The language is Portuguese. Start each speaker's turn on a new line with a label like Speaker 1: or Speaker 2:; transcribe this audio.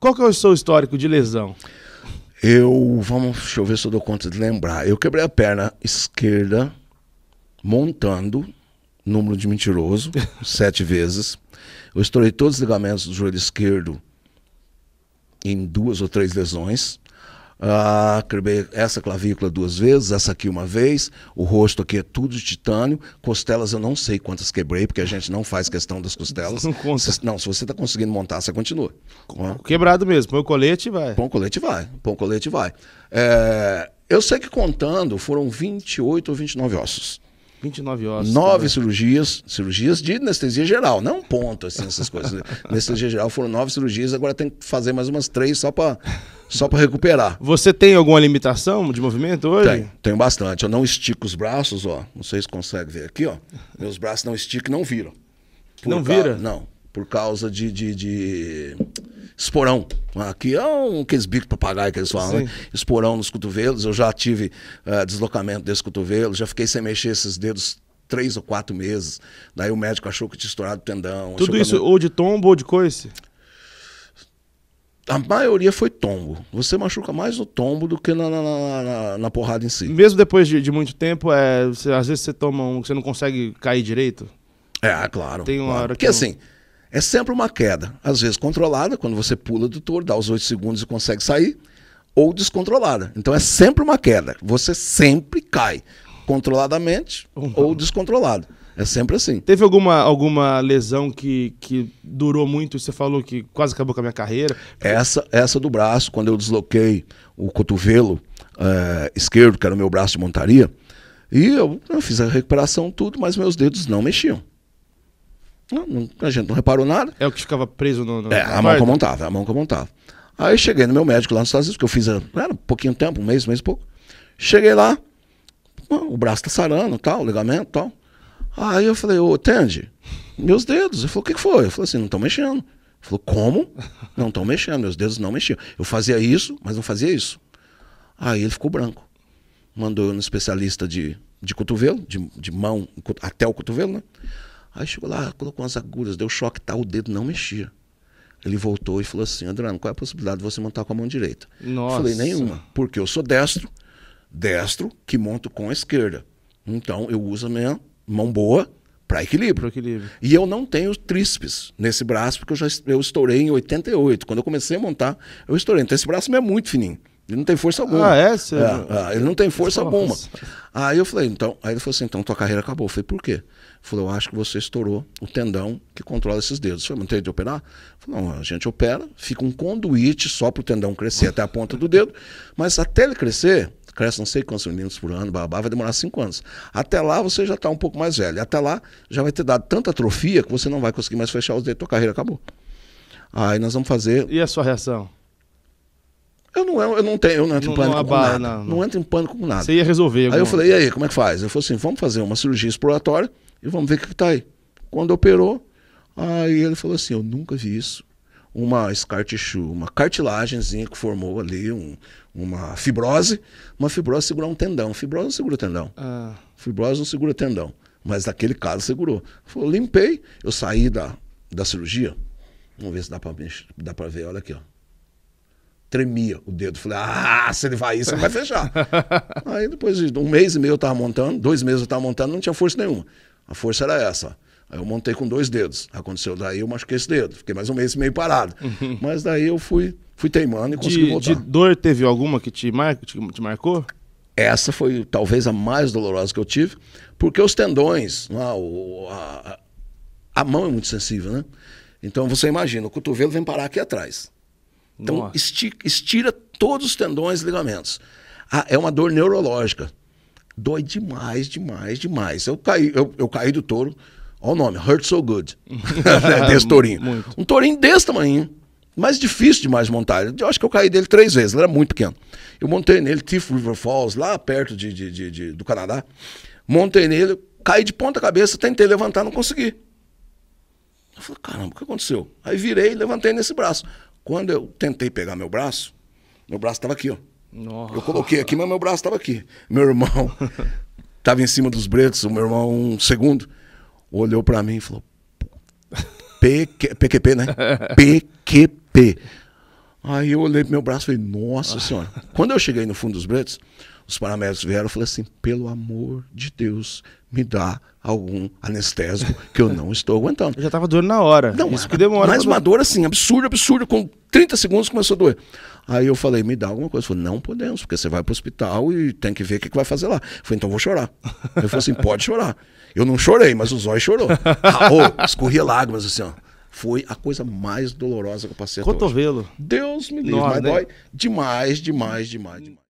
Speaker 1: Qual que é o seu histórico de lesão? Eu, vamos, deixa eu ver se eu dou conta de lembrar. Eu quebrei a perna esquerda montando, número de mentiroso, sete vezes. Eu estourei todos os ligamentos do joelho esquerdo em duas ou três lesões. Ah, quebrei essa clavícula duas vezes, essa aqui uma vez, o rosto aqui é tudo de titânio, costelas eu não sei quantas quebrei, porque a gente não faz questão das costelas. Não conta. Se, não, se você está conseguindo montar, você continua. Quebrado mesmo, põe o colete e vai. Põe o colete e vai, põe o colete e vai. É, eu sei que contando foram 28 ou 29 ossos. 29 horas. Nove cirurgias, cirurgias de anestesia geral, não ponto, assim, essas coisas. anestesia geral foram nove cirurgias, agora tem que fazer mais umas três só para só para recuperar. Você tem alguma limitação de movimento hoje? Tenho, tenho bastante. Eu não estico os braços, ó. Não sei se consegue ver aqui, ó. Meus braços não esticam e não viram. não ca... vira? Não, por causa de, de, de esporão. Aqui é um aqueles bicos papagaio que eles falam, né? esporão nos cotovelos. Eu já tive uh, deslocamento desse cotovelo, já fiquei sem mexer esses dedos três ou quatro meses. Daí o médico achou que tinha estourado o tendão. Tudo isso não... ou de tombo ou de coice? A maioria foi tombo. Você machuca mais no tombo do que na, na, na, na porrada em si. Mesmo depois de, de muito tempo, é, você, às vezes você toma um que você não consegue cair direito? É, claro. Tem uma claro. hora que. Porque não... assim é sempre uma queda, às vezes controlada, quando você pula do touro, dá os 8 segundos e consegue sair, ou descontrolada. Então é sempre uma queda. Você sempre cai, controladamente ou descontrolado. É sempre assim. Teve alguma, alguma lesão que, que durou muito? Você falou que quase acabou com a minha carreira. Porque... Essa, essa do braço, quando eu desloquei o cotovelo é, esquerdo, que era o meu braço de montaria, e eu, eu fiz a recuperação tudo, mas meus dedos não mexiam. Não, a gente não reparou nada. É o que ficava preso no. no é, a mão que eu montava, a mão que eu montava. Aí cheguei no meu médico lá nos Estados Unidos, que eu fiz ah, era um pouquinho tempo, um mês, um mês e pouco. Cheguei lá, ah, o braço tá sarando, tal, o ligamento tal. Aí eu falei, ô, Tandy, meus dedos. Ele falou, o que, foi? Eu falei assim, não estão mexendo. Ele falou, como? Não estão mexendo, meus dedos não mexiam. Eu fazia isso, mas não fazia isso. Aí ele ficou branco. Mandou no especialista de, de cotovelo, de, de mão até o cotovelo, né? Aí chegou lá, colocou umas agulhas, deu choque, tá, o dedo não mexia. Ele voltou e falou assim: Adriano, qual é a possibilidade de você montar com a mão direita? Nossa. Eu falei: nenhuma, porque eu sou destro, destro que monto com a esquerda. Então eu uso a minha mão boa para equilíbrio. equilíbrio. E eu não tenho tríceps nesse braço, porque eu já eu estourei em 88. Quando eu comecei a montar, eu estourei. Então esse braço meu é muito fininho. Ele não tem força alguma. Ah, é? É, é ele não tem força Nossa. alguma. Aí eu falei, então. Aí ele falou assim: então tua carreira acabou. Eu falei, por quê? Ele falou, eu acho que você estourou o tendão que controla esses dedos. Eu falei, não tem de operar? Eu falei, não, a gente opera, fica um conduíte só para o tendão crescer até a ponta do dedo, mas até ele crescer, cresce não sei quantos milímetros por ano, babá, vai demorar cinco anos. Até lá você já está um pouco mais velho. Até lá já vai ter dado tanta atrofia que você não vai conseguir mais fechar os dedos, tua carreira acabou. Aí nós vamos fazer. E a sua reação? Eu não, eu não tenho, eu não entro não, em pânico não abala, com nada. Não, não. não entro em pânico com nada. Você ia resolver. Aí eu falei, e aí, como é que faz? Eu falei assim, vamos fazer uma cirurgia exploratória e vamos ver o que está aí. Quando operou, aí ele falou assim, eu nunca vi isso. Uma scar tissue, uma cartilagemzinha que formou ali, um, uma fibrose. Uma fibrose segurar um tendão. Fibrose não segura tendão. Ah. Fibrose não segura tendão. Mas naquele caso segurou. Falou, limpei, eu saí da, da cirurgia. Vamos ver se dá para ver. Olha aqui, ó tremia o dedo. Falei, ah, se ele vai isso, ele vai fechar. Aí depois de um mês e meio eu tava montando, dois meses eu tava montando, não tinha força nenhuma. A força era essa. Aí eu montei com dois dedos. Aconteceu daí, eu machuquei esse dedo. Fiquei mais um mês e meio parado. Uhum. Mas daí eu fui, fui teimando e consegui de, voltar. De dor teve alguma que te, mar... te, te marcou? Essa foi talvez a mais dolorosa que eu tive, porque os tendões, a a, a mão é muito sensível, né? Então você imagina, o cotovelo vem parar aqui atrás. Então estica, estira todos os tendões e ligamentos. Ah, é uma dor neurológica. Dói demais, demais, demais. Eu caí, eu, eu caí do touro. Olha o nome, Hurt So Good. desse tourinho. Muito. Um tourinho desse tamanho. Mas difícil demais montar. Eu acho que eu caí dele três vezes, ele era muito pequeno. Eu montei nele, Thief River Falls, lá perto de, de, de, de do Canadá. Montei nele, caí de ponta cabeça, tentei levantar, não consegui. Eu falei, caramba, o que aconteceu? Aí virei e levantei nesse braço. Quando eu tentei pegar meu braço, meu braço estava aqui, ó. Nossa. Eu coloquei aqui, mas meu braço estava aqui. Meu irmão estava em cima dos bretos, o meu irmão, um segundo, olhou para mim e falou: PQ, PQP, né? PQP. Aí eu olhei pro meu braço e falei: Nossa Senhora. Quando eu cheguei no fundo dos bretos, os paramédicos vieram e falaram assim: pelo amor de Deus, me dá algum anestésico que eu não estou aguentando. Eu já estava doendo na hora. Não, isso que demora. Mas uma dor assim, absurda, absurda, com 30 segundos começou a doer. Aí eu falei, me dá alguma coisa. Falei, não podemos, porque você vai para o hospital e tem que ver o que, que vai fazer lá. Eu falei, então vou chorar. Ele falou assim, pode chorar. Eu não chorei, mas o zóio chorou. Raul, ah, escorria lágrimas assim, ó. Foi a coisa mais dolorosa que eu passei Cotovelo. Deus me livre, Nossa, mas né? dói demais, demais, demais, demais.